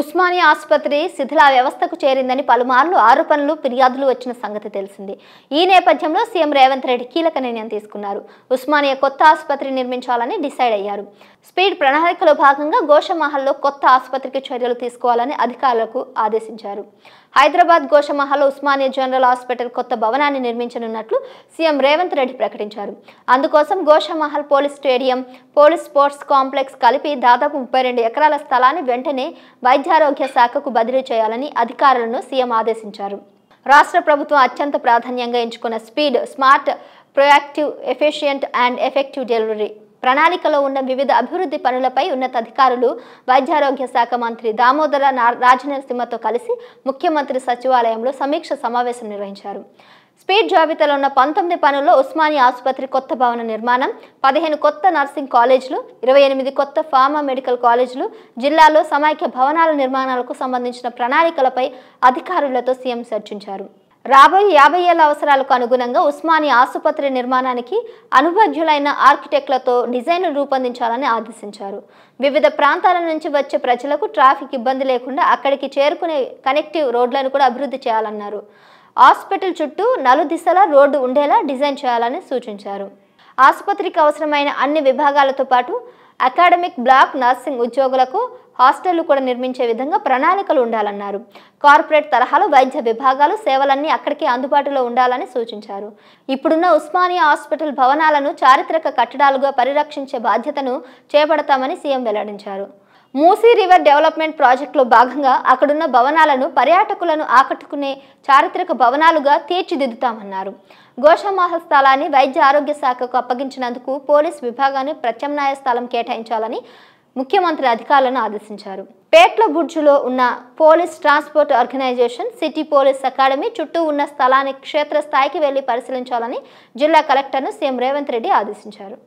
ఉస్మానియా ఆసుపత్రి శిథిల వ్యవస్థకు చేరిందని పలుమార్లు ఆరోపణలు ఫిర్యాదులు వచ్చిన సంగతి తెలిసింది ఈ నేపథ్యంలో సీఎం రేవంత్ రెడ్డి కీలక నిర్ణయం తీసుకున్నారు ఉస్మానియా కొత్త ఆసుపత్రి నిర్మించాలని డిసైడ్ అయ్యారు స్పీడ్ ప్రణాళికలో భాగంగా గోషమహల్లో కొత్త ఆసుపత్రికి చర్యలు తీసుకోవాలని అధికారులకు ఆదేశించారు హైదరాబాద్ గోషమహల్ ఉస్మానియా జనరల్ హాస్పిటల్ కొత్త భవనాన్ని నిర్మించనున్నట్లు సీఎం రేవంత్ రెడ్డి ప్రకటించారు అందుకోసం Goshamahal police stadium police sports complex కలిపి దాదాపు ముప్పై రెండు ఎకరాల స్థలాన్ని వెంటనే వైద్య వైద్యారోగ్య శాఖకు బదిలీ చేయాలని అధికారులను సీఎం ఆదేశించారు రాష్ట్ర ప్రభుత్వం అత్యంత ప్రాధాన్యంగా ఎంచుకున్న speed smart proactive efficient and effective delivery ప్రణాళికలో ఉన్న వివిధ అభివృద్ధి పనులపై ఉన్నతాధికారులు వైద్యారోగ్య శాఖ మంత్రి దామోదర రాజనరసింహతో కలిసి ముఖ్యమంత్రి సచివాలయంలో సమీక్ష సమావేశం నిర్వహించారు స్పీడ్ జాబితాలో ఉన్న పంతొమ్మిది పనుల్లో ఉస్మానియా ఆసుపత్రి కొత్త భవన నిర్మాణం పదిహేను కొత్త నర్సింగ్ కాలేజీలు ఇరవై ఎనిమిది కొత్త ఫార్మా మెడికల్ కాలేజీలు జిల్లాలో సమైక్య భవనాల నిర్మాణాలకు సంబంధించిన ప్రణాళికలపై అధికారులతో సీఎం చర్చించారు రాబోయే యాభై ఏళ్ల అవసరాలకు అనుగుణంగా ఉస్మానియా ఆసుపత్రి నిర్మాణానికి అనుభజ్ఞులైన ఆర్కిటెక్ట్లతో డిజైన్లు రూపొందించాలని ఆదేశించారు వివిధ ప్రాంతాల నుంచి వచ్చే ప్రజలకు ట్రాఫిక్ ఇబ్బంది లేకుండా అక్కడికి చేరుకునే కనెక్టివ్ రోడ్లను కూడా అభివృద్ధి చేయాలన్నారు హాస్పిటల్ చుట్టూ దిశల రోడ్డు ఉండేలా డిజైన్ చేయాలని సూచించారు ఆసుపత్రికి అవసరమైన అన్ని విభాగాలతో పాటు అకాడమిక్ బ్లాక్ నర్సింగ్ ఉద్యోగులకు హాస్టళ్లు కూడా నిర్మించే విధంగా ప్రణాళికలు ఉండాలన్నారు కార్పొరేట్ తరహాలో వైద్య విభాగాలు సేవలన్నీ అక్కడికే అందుబాటులో ఉండాలని సూచించారు ఇప్పుడున్న ఉస్మానియా హాస్పిటల్ భవనాలను చారిత్రక కట్టడాలుగా పరిరక్షించే బాధ్యతను చేపడతామని సీఎం వెల్లడించారు మూసీ రివర్ డెవలప్మెంట్ ప్రాజెక్టులో భాగంగా అక్కడున్న భవనాలను పర్యాటకులను ఆకట్టుకునే చారిత్రక భవనాలుగా తీర్చిదిద్దుతామన్నారు గోషామహ స్థలాన్ని వైద్య ఆరోగ్య శాఖకు అప్పగించినందుకు పోలీస్ విభాగాన్ని ప్రత్యామ్నాయ స్థలం కేటాయించాలని ముఖ్యమంత్రి అధికారులను ఆదేశించారు పేట్ల బుడ్జులో ఉన్న police transport organisation city police academy చుట్టూ ఉన్న స్థలాన్ని క్షేత్రస్థాయికి వెళ్లి పరిశీలించాలని జిల్లా కలెక్టర్ను సీఎం రేవంత్ రెడ్డి ఆదేశించారు